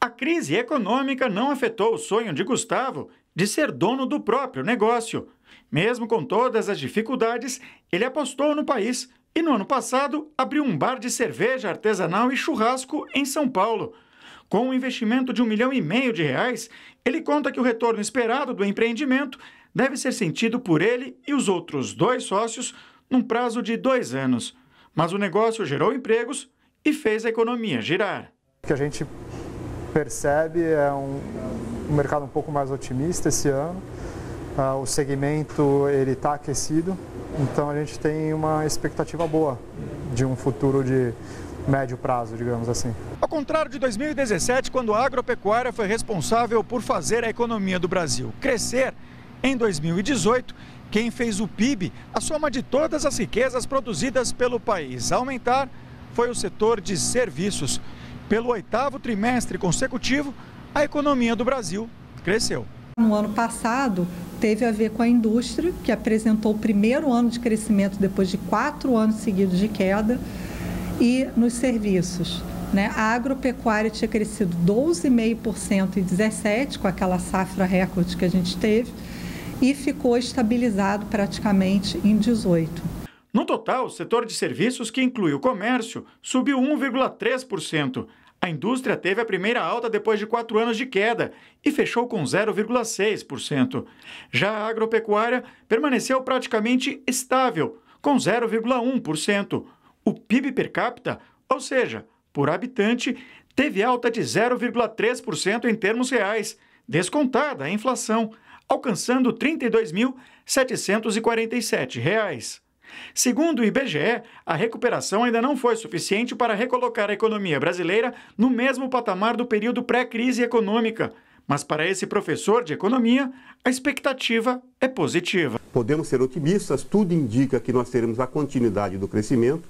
A crise econômica não afetou o sonho de Gustavo de ser dono do próprio negócio. Mesmo com todas as dificuldades, ele apostou no país e no ano passado abriu um bar de cerveja artesanal e churrasco em São Paulo. Com um investimento de um milhão e meio de reais, ele conta que o retorno esperado do empreendimento deve ser sentido por ele e os outros dois sócios num prazo de dois anos. Mas o negócio gerou empregos e fez a economia girar. Que a gente percebe é um, um mercado um pouco mais otimista esse ano. Uh, o segmento ele está aquecido, então a gente tem uma expectativa boa de um futuro de médio prazo, digamos assim. Ao contrário de 2017, quando a agropecuária foi responsável por fazer a economia do Brasil crescer, em 2018, quem fez o PIB, a soma de todas as riquezas produzidas pelo país, aumentar foi o setor de serviços. Pelo oitavo trimestre consecutivo, a economia do Brasil cresceu. No ano passado, teve a ver com a indústria, que apresentou o primeiro ano de crescimento depois de quatro anos seguidos de queda, e nos serviços. Né? A agropecuária tinha crescido 12,5% em 17, com aquela safra recorde que a gente teve, e ficou estabilizado praticamente em 18. No total, o setor de serviços, que inclui o comércio, subiu 1,3%. A indústria teve a primeira alta depois de quatro anos de queda e fechou com 0,6%. Já a agropecuária permaneceu praticamente estável, com 0,1%. O PIB per capita, ou seja, por habitante, teve alta de 0,3% em termos reais, descontada a inflação, alcançando R$ 32.747. Segundo o IBGE, a recuperação ainda não foi suficiente para recolocar a economia brasileira no mesmo patamar do período pré-crise econômica. Mas para esse professor de economia, a expectativa é positiva. Podemos ser otimistas, tudo indica que nós teremos a continuidade do crescimento,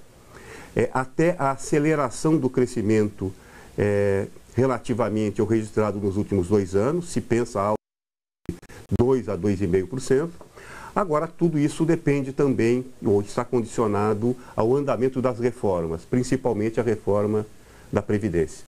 é, até a aceleração do crescimento é, relativamente ao registrado nos últimos dois anos, se pensa algo de 2 a 2,5%. Agora, tudo isso depende também, ou está condicionado, ao andamento das reformas, principalmente a reforma da Previdência.